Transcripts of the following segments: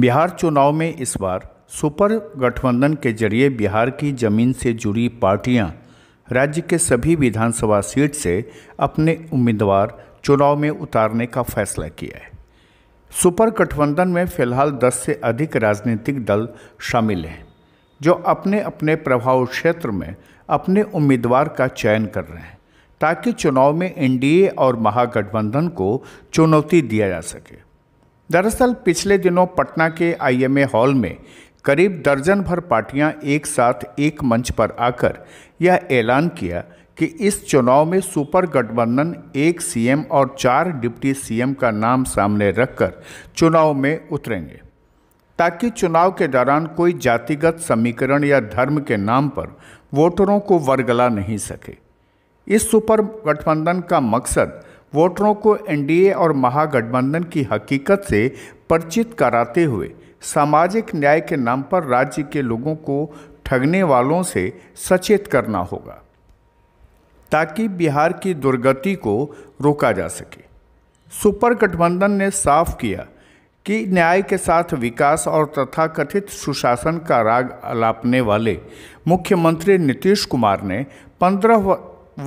बिहार चुनाव में इस बार सुपर गठबंधन के जरिए बिहार की जमीन से जुड़ी पार्टियां राज्य के सभी विधानसभा सीट से अपने उम्मीदवार चुनाव में उतारने का फैसला किया है सुपर गठबंधन में फिलहाल 10 से अधिक राजनीतिक दल शामिल हैं जो अपने अपने प्रभाव क्षेत्र में अपने उम्मीदवार का चयन कर रहे हैं ताकि चुनाव में एनडीए और महागठबंधन को चुनौती दिया जा सके दरअसल पिछले दिनों पटना के आईएमए हॉल में करीब दर्जन भर पार्टियां एक साथ एक मंच पर आकर यह ऐलान किया कि इस चुनाव में सुपर गठबंधन एक सीएम और चार डिप्टी सीएम का नाम सामने रखकर चुनाव में उतरेंगे ताकि चुनाव के दौरान कोई जातिगत समीकरण या धर्म के नाम पर वोटरों को वर्गला नहीं सके इस सुपर गठबंधन का मकसद वोटरों को एनडीए और महागठबंधन की हकीकत से परिचित कराते हुए सामाजिक न्याय के नाम पर राज्य के लोगों को ठगने वालों से सचेत करना होगा ताकि बिहार की दुर्गति को रोका जा सके सुपर गठबंधन ने साफ किया कि न्याय के साथ विकास और तथाकथित सुशासन का राग अलापने वाले मुख्यमंत्री नीतीश कुमार ने पंद्रह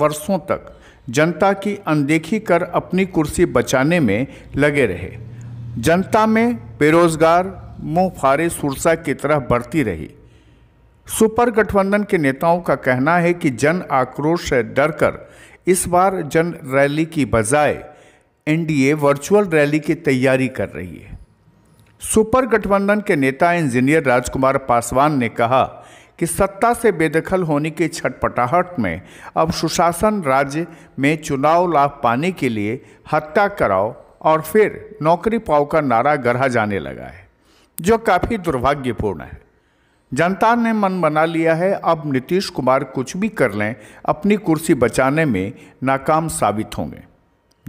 वर्षों तक जनता की अनदेखी कर अपनी कुर्सी बचाने में लगे रहे जनता में बेरोजगार मुँह फारे सुरसा की तरह बढ़ती रही सुपर गठबंधन के नेताओं का कहना है कि जन आक्रोश से डरकर इस बार जन रैली की बजाय एनडीए वर्चुअल रैली की तैयारी कर रही है सुपर गठबंधन के नेता इंजीनियर राजकुमार पासवान ने कहा कि सत्ता से बेदखल होने की छटपटाहट में अब सुशासन राज्य में चुनाव लाभ पाने के लिए हत्या कराओ और फिर नौकरी पाओ का नारा गढ़ा जाने लगा है जो काफ़ी दुर्भाग्यपूर्ण है जनता ने मन बना लिया है अब नीतीश कुमार कुछ भी कर लें अपनी कुर्सी बचाने में नाकाम साबित होंगे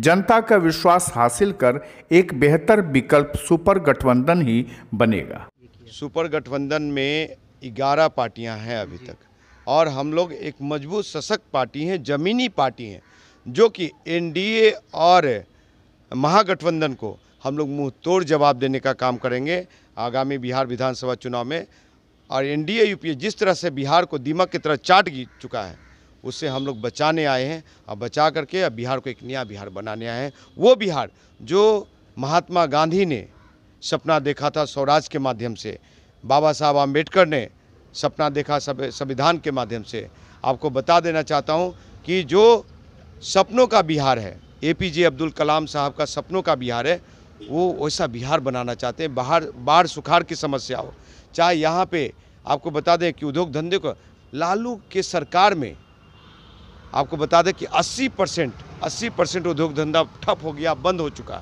जनता का विश्वास हासिल कर एक बेहतर विकल्प सुपर गठबंधन ही बनेगा सुपर गठबंधन में ग्यारह पार्टियां हैं अभी तक और हम लोग एक मजबूत सशक्त पार्टी हैं जमीनी पार्टी हैं जो कि एनडीए और महागठबंधन को हम लोग मुँह तोड़ जवाब देने का काम करेंगे आगामी बिहार विधानसभा चुनाव में और एनडीए यूपीए जिस तरह से बिहार को दीमक की तरह चाट चुका है उससे हम लोग बचाने आए हैं और बचा करके अब बिहार को एक नया बिहार बनाने आए हैं वो बिहार जो महात्मा गांधी ने सपना देखा था स्वराज के माध्यम से बाबा साहब आम्बेडकर ने सपना देखा संविधान के माध्यम से आपको बता देना चाहता हूँ कि जो सपनों का बिहार है एपीजे अब्दुल कलाम साहब का सपनों का बिहार है वो वैसा बिहार बनाना चाहते हैं बाहर बाढ़ सुखाड़ की समस्या हो चाहे यहाँ पे आपको बता दें कि उद्योग धंधे को लालू के सरकार में आपको बता दें कि 80 परसेंट अस्सी परसेंट उद्योग धंधा ठप हो गया बंद हो चुका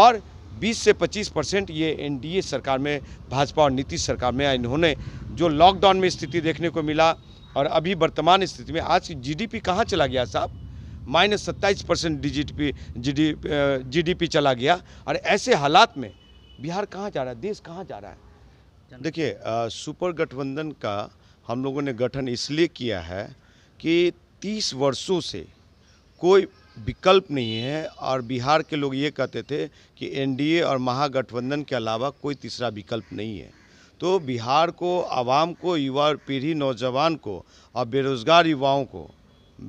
और 20 से 25 परसेंट ये एनडीए सरकार में भाजपा और नीतीश सरकार में इन्होंने जो लॉकडाउन में स्थिति देखने को मिला और अभी वर्तमान स्थिति में आज की जीडीपी कहाँ चला गया साहब माइनस सत्ताईस परसेंट डी जी डी चला गया और ऐसे हालात में बिहार कहाँ जा रहा है देश कहाँ जा रहा है देखिए सुपर गठबंधन का हम लोगों ने गठन इसलिए किया है कि तीस वर्षों से कोई विकल्प नहीं है और बिहार के लोग ये कहते थे कि एनडीए और महागठबंधन के अलावा कोई तीसरा विकल्प नहीं है तो बिहार को आवाम को युवा पीढ़ी नौजवान को और बेरोज़गार युवाओं को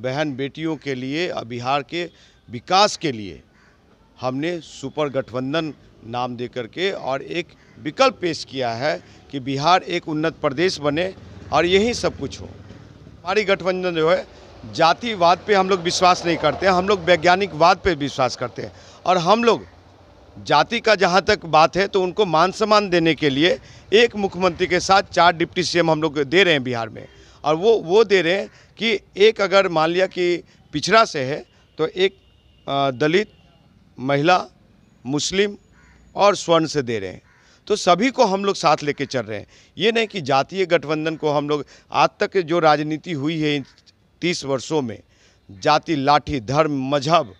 बहन बेटियों के लिए और बिहार के विकास के लिए हमने सुपर गठबंधन नाम दे करके और एक विकल्प पेश किया है कि बिहार एक उन्नत प्रदेश बने और यही सब कुछ हो हमारी गठबंधन जो है जातिवाद पे हम लोग विश्वास नहीं करते हैं हम लोग वैज्ञानिकवाद पे विश्वास करते हैं और हम लोग जाति का जहाँ तक बात है तो उनको मान सम्मान देने के लिए एक मुख्यमंत्री के साथ चार डिप्टी सीएम हम लोग दे रहे हैं बिहार में और वो वो दे रहे हैं कि एक अगर मान लिया कि पिछड़ा से है तो एक दलित महिला मुस्लिम और स्वर्ण से दे रहे हैं तो सभी को हम लोग साथ लेके चल रहे हैं ये नहीं कि जातीय गठबंधन को हम लोग आज तक जो राजनीति हुई है तीस वर्षों में जाति लाठी धर्म मजहब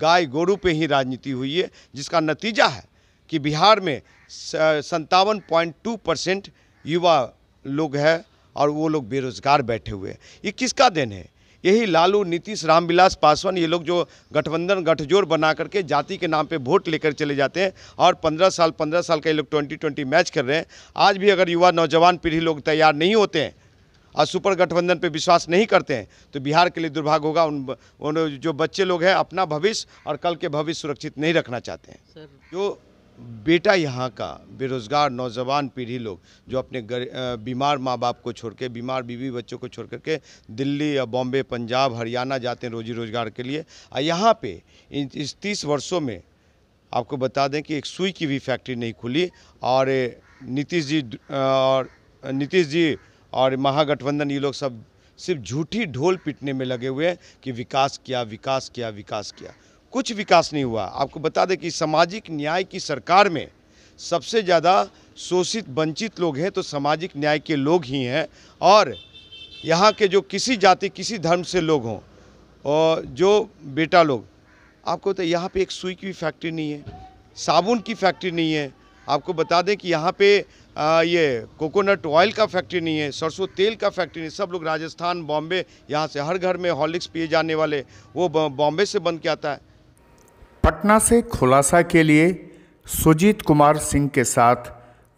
गाय गोरू पे ही राजनीति हुई है जिसका नतीजा है कि बिहार में संतावन पॉइंट टू परसेंट युवा लोग हैं और वो लोग बेरोजगार बैठे हुए हैं ये किसका देन है यही लालू नीतीश रामविलास पासवान ये लोग जो गठबंधन गठजोड़ बना करके जाति के नाम पे वोट लेकर चले जाते हैं और 15 साल 15 साल का ये लोग 2020 मैच कर रहे हैं आज भी अगर युवा नौजवान पीढ़ी लोग तैयार नहीं होते हैं और सुपर गठबंधन पे विश्वास नहीं करते हैं तो बिहार के लिए दुर्भाग्य होगा उन, उन जो बच्चे लोग हैं अपना भविष्य और कल के भविष्य सुरक्षित नहीं रखना चाहते हैं जो बेटा यहाँ का बेरोज़गार नौजवान पीढ़ी लोग जो अपने बीमार माँ बाप को छोड़ के बीमार बीवी बच्चों को छोड़ करके दिल्ली या बॉम्बे पंजाब हरियाणा जाते हैं रोजी रोज़गार के लिए और यहाँ पे इस तीस वर्षों में आपको बता दें कि एक सुई की भी फैक्ट्री नहीं खुली और नीतीश जी और नीतीश जी और महागठबंधन ये लोग सब सिर्फ झूठी ढोल पिटने में लगे हुए हैं कि विकास किया विकास किया विकास किया कुछ विकास नहीं हुआ आपको बता दें कि सामाजिक न्याय की सरकार में सबसे ज़्यादा शोषित वंचित लोग हैं तो सामाजिक न्याय के लोग ही हैं और यहाँ के जो किसी जाति किसी धर्म से लोग हों और जो बेटा लोग आपको तो यहाँ पे एक सुई की फैक्ट्री नहीं है साबुन की फैक्ट्री नहीं है आपको बता दें कि यहाँ पे आ, ये कोकोनट ऑयल का फैक्ट्री नहीं है सरसों तेल का फैक्ट्री नहीं सब लोग राजस्थान बॉम्बे यहाँ से हर घर में हॉलिक्स पिए जाने वाले वो बॉम्बे से बन के आता है पटना से खुलासा के लिए सुजीत कुमार सिंह के साथ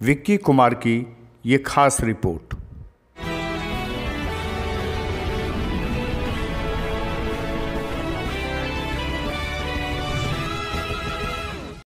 विक्की कुमार की ये खास रिपोर्ट